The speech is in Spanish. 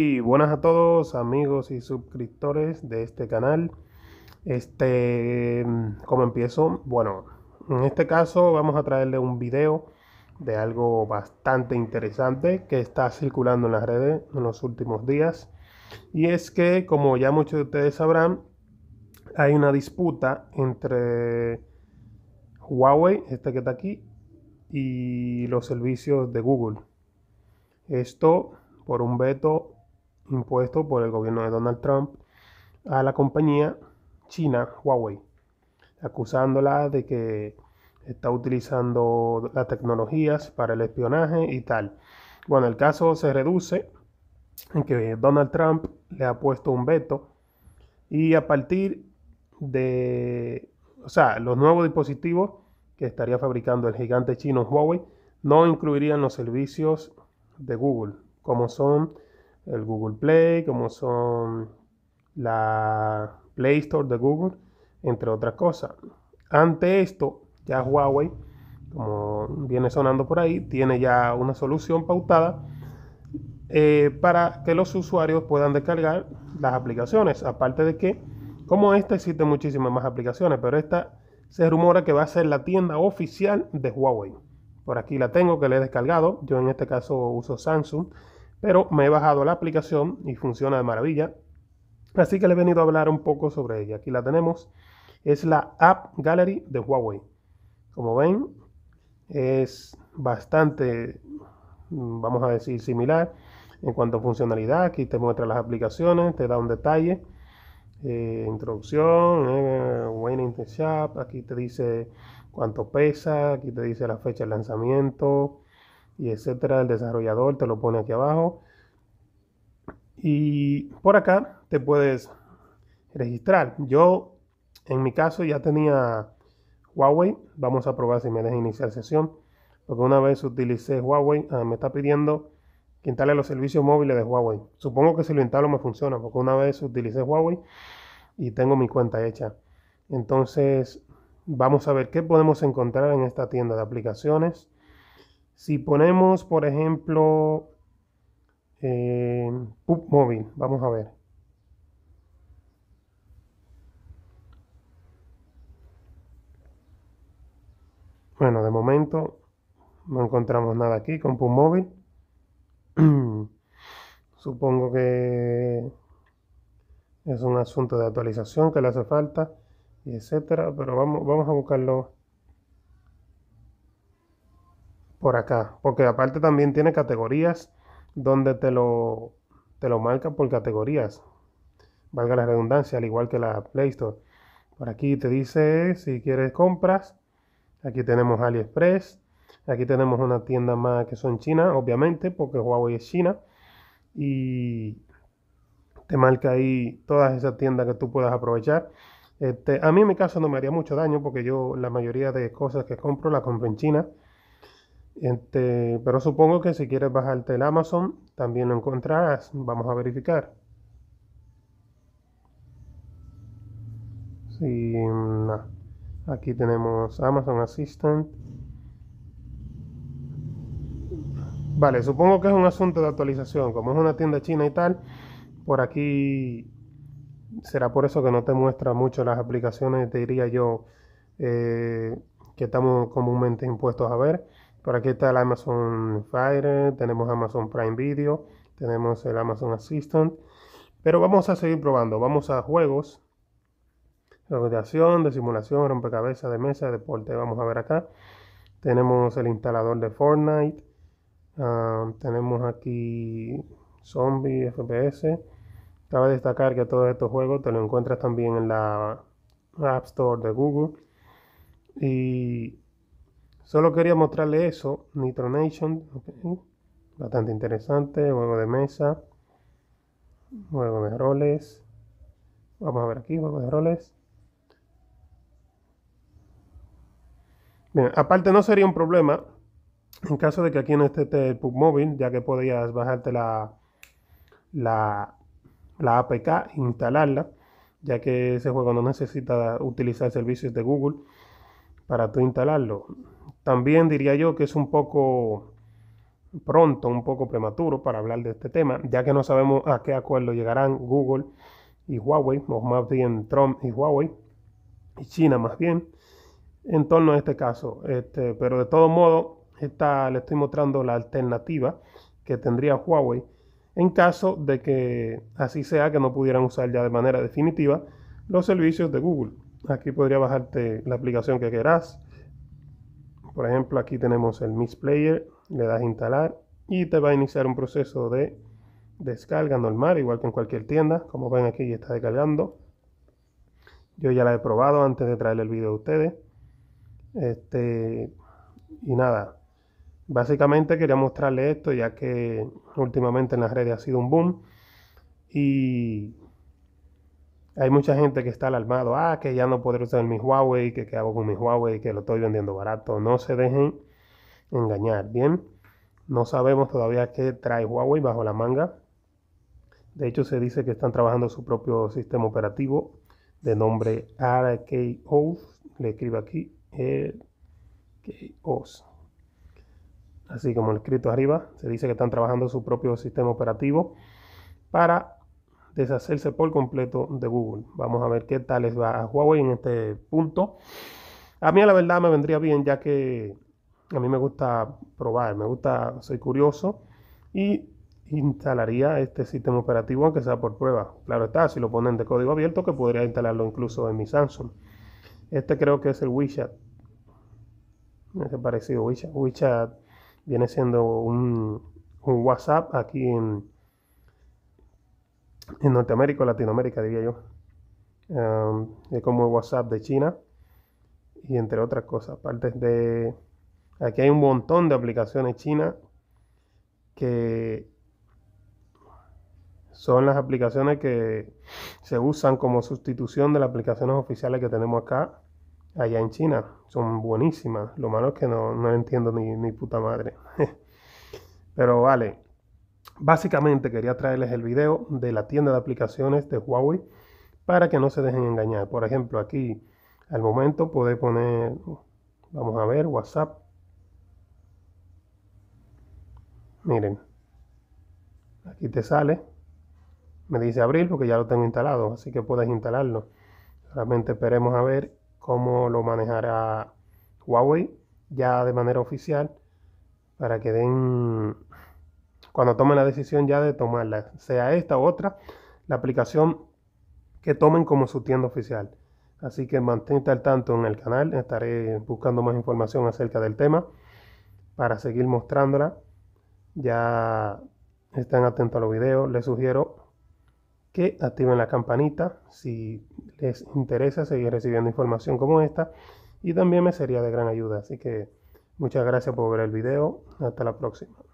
Y buenas a todos amigos y suscriptores de este canal. Este, em, ¿Cómo empiezo? Bueno, en este caso vamos a traerle un video de algo bastante interesante que está circulando en las redes en los últimos días. Y es que, como ya muchos de ustedes sabrán, hay una disputa entre Huawei, este que está aquí, y los servicios de Google. Esto por un veto impuesto por el gobierno de Donald Trump a la compañía china Huawei, acusándola de que está utilizando las tecnologías para el espionaje y tal. Bueno, el caso se reduce en que Donald Trump le ha puesto un veto y a partir de, o sea, los nuevos dispositivos que estaría fabricando el gigante chino Huawei no incluirían los servicios de Google, como son el Google Play, como son la Play Store de Google, entre otras cosas. Ante esto, ya Huawei, como viene sonando por ahí, tiene ya una solución pautada eh, para que los usuarios puedan descargar las aplicaciones. Aparte de que, como esta, existen muchísimas más aplicaciones, pero esta se rumora que va a ser la tienda oficial de Huawei. Por aquí la tengo que le he descargado. Yo en este caso uso Samsung pero me he bajado la aplicación y funciona de maravilla. Así que le he venido a hablar un poco sobre ella. Aquí la tenemos. Es la App Gallery de Huawei. Como ven, es bastante, vamos a decir, similar en cuanto a funcionalidad. Aquí te muestra las aplicaciones, te da un detalle. Eh, introducción, Wayne eh, aquí te dice cuánto pesa, aquí te dice la fecha de lanzamiento, y etcétera. El desarrollador te lo pone aquí abajo. Y por acá te puedes registrar. Yo, en mi caso, ya tenía Huawei. Vamos a probar si me deja iniciar sesión. Porque una vez utilicé Huawei, ah, me está pidiendo que instale los servicios móviles de Huawei. Supongo que si lo instalo me funciona, porque una vez utilicé Huawei y tengo mi cuenta hecha. Entonces, vamos a ver qué podemos encontrar en esta tienda de aplicaciones. Si ponemos, por ejemplo, eh, vamos a ver. Bueno, de momento no encontramos nada aquí con Pup móvil. Supongo que es un asunto de actualización que le hace falta, y etcétera, pero vamos, vamos a buscarlo por acá. Porque aparte también tiene categorías donde te lo, te lo marca por categorías. Valga la redundancia, al igual que la Play Store. Por aquí te dice si quieres compras. Aquí tenemos AliExpress. Aquí tenemos una tienda más que son China, obviamente, porque Huawei es China. Y te marca ahí todas esas tiendas que tú puedas aprovechar. Este, a mí en mi caso no me haría mucho daño porque yo la mayoría de cosas que compro las compro en China. Este, pero supongo que si quieres bajarte el Amazon, también lo encontrarás. Vamos a verificar. Mm, ah, aquí tenemos Amazon Assistant. Vale, supongo que es un asunto de actualización. Como es una tienda china y tal, por aquí será por eso que no te muestra mucho las aplicaciones, te diría yo, eh, que estamos comúnmente impuestos a ver. Por aquí está el Amazon Fire, tenemos Amazon Prime Video, tenemos el Amazon Assistant. Pero vamos a seguir probando. Vamos a juegos. Juegos de simulación, rompecabezas, de mesa, de deporte. Vamos a ver acá. Tenemos el instalador de Fortnite. Ah, tenemos aquí Zombie FPS. Cabe destacar que todos estos juegos te lo encuentras también en la App Store de Google. Y Solo quería mostrarle eso. Nitronation. nation Bastante interesante. Juego de mesa. Juego de roles. Vamos a ver aquí. Juego de roles. aparte no sería un problema en caso de que aquí no esté el este pub móvil, ya que podías bajarte la, la, la APK, instalarla, ya que ese juego no necesita utilizar servicios de Google para tú instalarlo. También diría yo que es un poco pronto, un poco prematuro para hablar de este tema, ya que no sabemos a qué acuerdo llegarán Google y Huawei, o más bien Trump y Huawei, y China más bien, en torno a este caso. Este, pero de todo modo, esta, le estoy mostrando la alternativa que tendría Huawei en caso de que así sea que no pudieran usar ya de manera definitiva los servicios de Google. Aquí podría bajarte la aplicación que querás, por ejemplo, aquí tenemos el miss Player, le das instalar y te va a iniciar un proceso de descarga normal, igual que en cualquier tienda. Como ven aquí ya está descargando. Yo ya la he probado antes de traer el video a ustedes. Este, y nada, básicamente quería mostrarle esto ya que últimamente en las redes ha sido un boom. Y hay mucha gente que está alarmado, ah, que ya no podré usar mi Huawei, que qué hago con mi Huawei, que lo estoy vendiendo barato. No se dejen engañar, ¿bien? No sabemos todavía qué trae Huawei bajo la manga. De hecho, se dice que están trabajando su propio sistema operativo de nombre RKOS. Le escribo aquí, RKOS. Así como lo escrito arriba, se dice que están trabajando su propio sistema operativo para deshacerse por completo de Google. Vamos a ver qué tal les va a Huawei en este punto. A mí la verdad me vendría bien ya que a mí me gusta probar, me gusta, soy curioso y instalaría este sistema operativo aunque sea por prueba. Claro está, si lo ponen de código abierto que podría instalarlo incluso en mi Samsung. Este creo que es el WeChat. Es parecido WeChat. WeChat viene siendo un, un WhatsApp aquí en, en Norteamérica o Latinoamérica, diría yo. Em, es como WhatsApp de China y entre otras cosas. Aparte de. Aquí hay un montón de aplicaciones chinas que son las aplicaciones que se usan como sustitución de las aplicaciones oficiales que tenemos acá, allá en China. Son buenísimas. Lo malo es que no, entiendo ni, ni puta madre. Pero vale. Básicamente quería traerles el video de la tienda de aplicaciones de Huawei para que no se dejen engañar. Por ejemplo, aquí al momento puede poner, vamos a ver, WhatsApp. Miren, aquí te sale. Me dice abrir porque ya lo tengo instalado, así que puedes instalarlo. Solamente esperemos a ver cómo lo manejará Huawei ya de manera oficial para que den cuando tomen la decisión ya de tomarla, sea esta u otra, la aplicación que tomen como su tienda oficial. Así que mantente al tanto en el canal, estaré buscando más información acerca del tema para seguir mostrándola. Ya están atentos a los videos, les sugiero que activen la campanita si les interesa seguir recibiendo información como esta y también me sería de gran ayuda. Así que muchas gracias por ver el video, hasta la próxima.